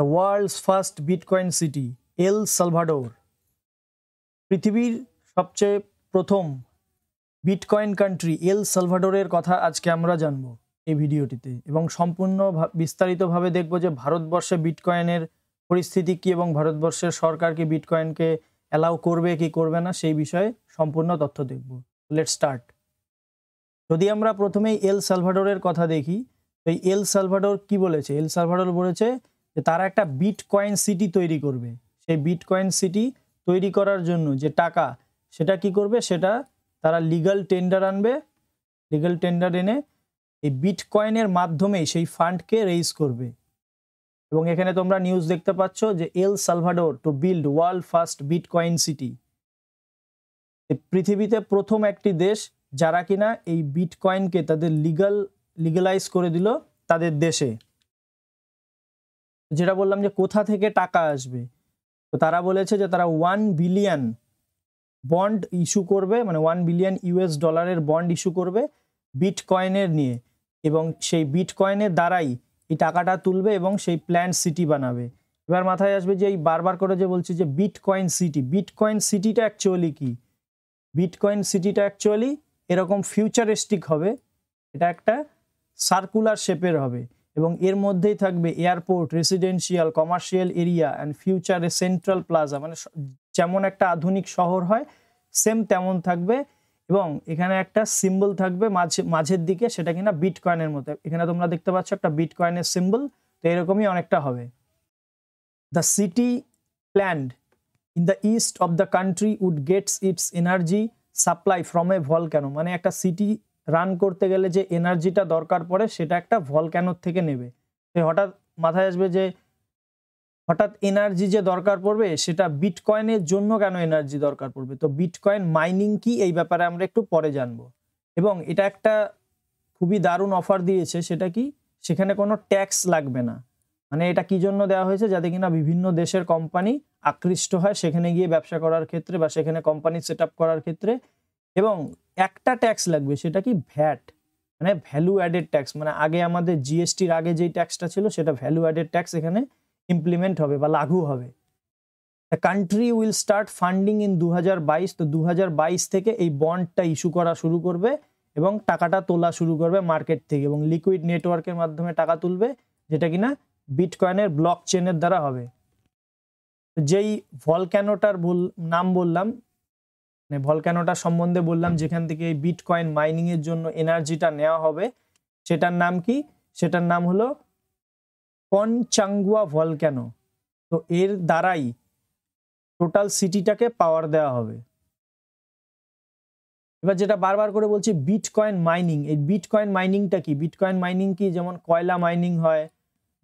the world's first bitcoin city El Salvador পৃথিবীর সবচেয়ে প্রথম বিটকয়েন কান্ট্রি এল সালভাডোরের কথা আজকে আমরা জানব এই ভিডিওটিতে এবং সম্পূর্ণ বিস্তারিতভাবে দেখব যে ভারতবর্ষে বিটকয়েনের পরিস্থিতি কী এবং ভারতবর্ষের সরকার কি বিটকয়েনকে অ্যালাউ করবে কি করবে না সেই বিষয়ে সম্পূর্ণ তথ্য দেখব লেট স্টার্ট যদি আমরা প্রথমেই এল সালভাডোরের কথা দেখি এই এল সালভাডোর কি বলেছে এল সালভাডোর বলেছে যে তারা একটা বিট কয়েন সিটি তৈরি করবে সেই বিট কয়েন সিটি তৈরি করার জন্য যে টাকা সেটা কি করবে সেটা তারা লিগাল টেন্ডার আনবে লিগাল টেন্ডার এনে এই বিট কয়েনের মাধ্যমেই সেই ফান্ডকে রেইজ করবে এবং এখানে তোমরা নিউজ দেখতে পাচ্ছ যে El Salvador to build world first bitcoin city পৃথিবীতে প্রথম একটি দেশ যারা কিনা এই বিট কয়েনকে তাদের লিগাল লিগালাইজ করে দিল তাদের দেশে যেটা বললাম যে কোথা থেকে টাকা আসবে তো তারা বলেছে যে তারা ওয়ান বিলিয়ন বন্ড ইস্যু করবে মানে ওয়ান বিলিয়ন ইউএস ডলারের বন্ড ইস্যু করবে বিট কয়েনের নিয়ে এবং সেই বিটকয়েনের দ্বারাই এই টাকাটা তুলবে এবং সেই প্ল্যান সিটি বানাবে এবার মাথায় আসবে যে এই বারবার করে যে বলছি যে বিটকয়েন সিটি বিটকয়েন সিটিটা অ্যাকচুয়ালি কি বিটকয়েন সিটিটা অ্যাকচুয়ালি এরকম ফিউচারিস্টিক হবে এটা একটা সার্কুলার শেপের হবে এবং এর মধ্যেই থাকবে airport residential commercial area and ফিউচারে সেন্ট্রাল প্লাজা মানে যেমন একটা আধুনিক শহর হয় সেম তেমন থাকবে এবং এখানে একটা সিম্বল থাকবে মাঝে মাঝের দিকে সেটা কিনা বিট কয়েনের মতো এখানে তোমরা দেখতে পাচ্ছ একটা বিট কয়েনের সিম্বল তো এরকমই অনেকটা হবে the city planned in the east of the country would gets its energy supply from a volcano মানে একটা সিটি রান করতে গেলে যে এনার্জিটা দরকার পড়ে সেটা একটা ভলক্যানোর থেকে নেবে হঠাৎ মাথায় আসবে যে হঠাৎ এনার্জি যে দরকার পড়বে সেটা বিটকয়েনের জন্য কেন এনার্জি দরকার পড়বে তো বিটকয়েন মাইনিং কি এই ব্যাপারে আমরা একটু পরে জানবো এবং এটা একটা খুবই দারুণ অফার দিয়েছে সেটা কি সেখানে কোনো ট্যাক্স লাগবে না মানে এটা কি জন্য দেওয়া হয়েছে যাতে কিনা বিভিন্ন দেশের কোম্পানি আকৃষ্ট হয় সেখানে গিয়ে ব্যবসা করার ক্ষেত্রে বা সেখানে কোম্পানি সেট করার ক্ষেত্রে এবং একটা ট্যাক্স লাগবে সেটা কি ভ্যাট মানে ভ্যালু অ্যাডেড ট্যাক্স মানে আগে আমাদের জিএসটির আগে যেই ট্যাক্সটা ছিল সেটা ভ্যালু অ্যাডেড ট্যাক্স এখানে ইমপ্লিমেন্ট হবে বা লাগু হবে the country will start funding in দু তো দু থেকে এই বন্ডটা ইস্যু করা শুরু করবে এবং টাকাটা তোলা শুরু করবে মার্কেট থেকে এবং লিকুইড নেটওয়ার্কের মাধ্যমে টাকা তুলবে যেটা কিনা বিটকয়েনের ব্লক চেনের দ্বারা হবে যেই ভলক্যানোটার নাম বললাম মানে ভলক্যানোটা সম্বন্ধে বললাম যেখান থেকে বিটকয়েন মাইনিংয়ের জন্য এনার্জিটা নেওয়া হবে সেটার নাম কি সেটার নাম হলো কনচাঙ্গুয়া ভলক্যানো তো এর দ্বারাই টোটাল সিটিটাকে পাওয়ার দেওয়া হবে এবার যেটা বারবার করে বলছি বিটকয়েন মাইনিং এই বিটকয়েন মাইনিংটা কি বিটকয়েন মাইনিং কি যেমন কয়লা মাইনিং হয়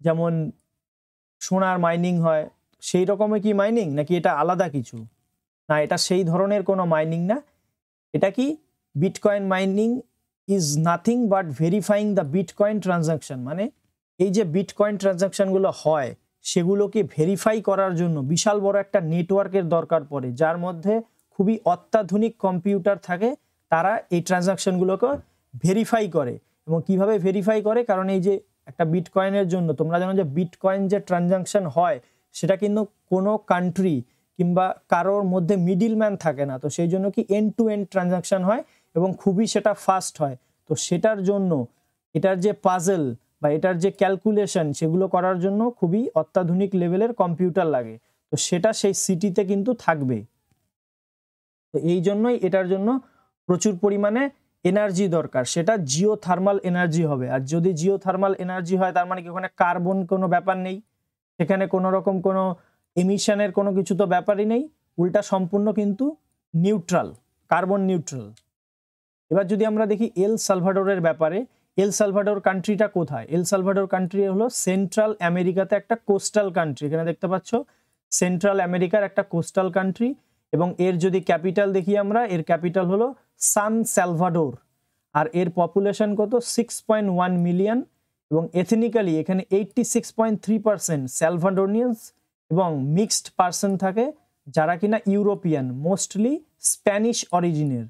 যেমন সোনার মাইনিং হয় সেই রকমই কি মাইনিং নাকি এটা আলাদা কিছু না এটা সেই ধরনের কোনো মাইনিং না এটা কি bitcoin mining is nothing but verifying the bitcoin transaction মানে এই যে বিটকয়েন ট্রানজাকশানগুলো হয় সেগুলোকে ভেরিফাই করার জন্য বিশাল বড় একটা নেটওয়ার্কের দরকার পড়ে যার মধ্যে খুবই অত্যাধুনিক কম্পিউটার থাকে তারা এই ট্রানজাকশানগুলোকে ভেরিফাই করে এবং কিভাবে ভেরিফাই করে কারণ এই যে একটা বিটকয়েনের জন্য তোমরা জানো যে বিটকয়েন যে ট্রানজাকশান হয় সেটা কিন্তু কোনো কান্ট্রি কিংবা কারোর মধ্যে মিডিলম্যান থাকে না তো সেই জন্য কি এন্ড টু এন্ড ট্রানজাকশান হয় এবং খুবই সেটা ফাস্ট হয় তো সেটার জন্য এটার যে পাজেল বা এটার যে ক্যালকুলেশন সেগুলো করার জন্য খুবই অত্যাধুনিক লেভেলের কম্পিউটার লাগে তো সেটা সেই সিটিতে কিন্তু থাকবে তো এই জন্যই এটার জন্য প্রচুর পরিমাণে এনার্জি দরকার সেটা জিও থার্মাল এনার্জি হবে আর যদি জিও থার্মাল এনার্জি হয় তার মানে কি ওখানে কার্বন কোনো ব্যাপার নেই সেখানে কোনো রকম কোনো এমিশনের কোনো কিছু তো ব্যাপারই নেই উল্টা সম্পূর্ণ কিন্তু নিউট্রাল কার্বন নিউট্রাল এবার যদি আমরা দেখি এল সালভাডোরের ব্যাপারে এল সালভাডোর কান্ট্রিটা কোথায় এল সালভাডোর কান্ট্রি হলো সেন্ট্রাল আমেরিকাতে একটা কোস্টাল কান্ট্রি এখানে দেখতে পাচ্ছ সেন্ট্রাল আমেরিকার একটা কোস্টাল কান্ট্রি এবং এর যদি ক্যাপিটাল দেখি আমরা এর ক্যাপিটাল হলো সান স্যালভাডোর আর এর পপুলেশন কত সিক্স পয়েন্ট ওয়ান মিলিয়ন এবং এথেনিক্যালি এখানে eighty six point three percent Salvadorans এবং মিক্সড পার্সন থাকে যারা কিনা ইউরোপিয়ান মোস্টলি স্প্যানিশ অরিজিনের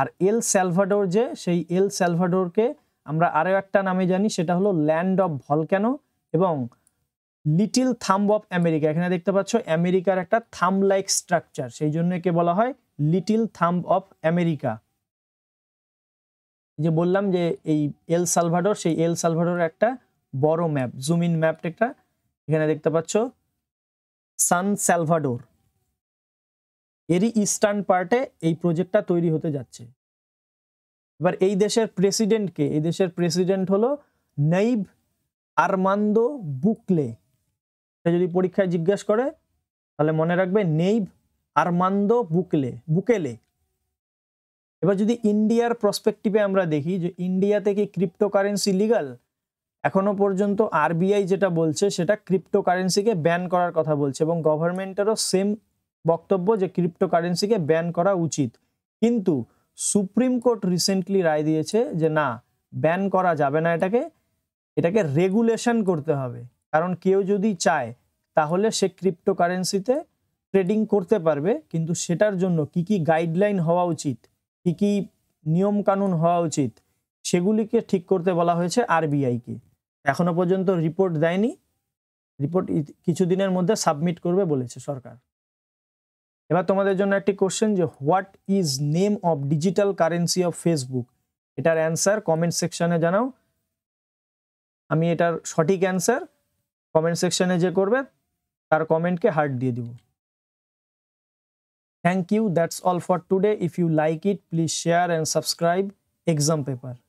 আর এল স্যালভাডোর যে সেই এল স্যালভাডোরকে আমরা আরও একটা নামে জানি সেটা হলো ল্যান্ড অফ ভলক্যানো এবং লিটিল থাম্ব অফ আমেরিকা এখানে দেখতে পাচ্ছ আমেরিকার একটা থাম লাইক স্ট্রাকচার সেই জন্য একে বলা হয় লিটিল থাম্ব অফ আমেরিকা যে বললাম যে এই এল সালভাডোর সেই এল সালভাডোর একটা বড় ম্যাপ জুমিন ম্যাপটা এখানে দেখতে পাচ্ছ সান স্যালভাডোর এরই ইস্টার্ন পার্টে এই প্রজেক্টটা তৈরি হতে যাচ্ছে এবার এই দেশের প্রেসিডেন্টকে এই দেশের প্রেসিডেন্ট হলো নাইব আরমান্দো বুকলে এটা যদি পরীক্ষায় জিজ্ঞাসা করে তাহলে মনে রাখবে নেইভ আরমান্দো বুকলে বুকেলে এবার যদি ইন্ডিয়ার প্রসপেক্টিভে আমরা দেখি যে ইন্ডিয়াতে কি ক্রিপ্টোকারেন্সি লিগাল এখনও পর্যন্ত আরবিআই যেটা বলছে সেটা ক্রিপ্টোকারেন্সিকে ব্যান করার কথা বলছে এবং গভর্নমেন্টেরও সেম বক্তব্য যে ক্রিপ্টোকারেন্সিকে ব্যান করা উচিত কিন্তু সুপ্রিম কোর্ট রিসেন্টলি রায় দিয়েছে যে না ব্যান করা যাবে না এটাকে এটাকে রেগুলেশন করতে হবে কারণ কেউ যদি চায় তাহলে সে ক্রিপ্টোকারেন্সিতে ট্রেডিং করতে পারবে কিন্তু সেটার জন্য কি কি গাইডলাইন হওয়া উচিত কি কী নিয়মকানুন হওয়া উচিত সেগুলিকে ঠিক করতে বলা হয়েছে আরবিআইকে এখনো পর্যন্ত রিপোর্ট দেয়নি রিপোর্ট কিছুদিনের মধ্যে সাবমিট করবে বলেছে সরকার এবার তোমাদের জন্য একটি কোশ্চেন যে what is name of digital currency of Facebook এটার অ্যান্সার কমেন্ট সেকশানে জানাও আমি এটার সঠিক অ্যান্সার কমেন্ট সেকশানে যে করবে তার কমেন্টকে হার্ট দিয়ে দিব thank you that's all for today if you like it please share and subscribe exam paper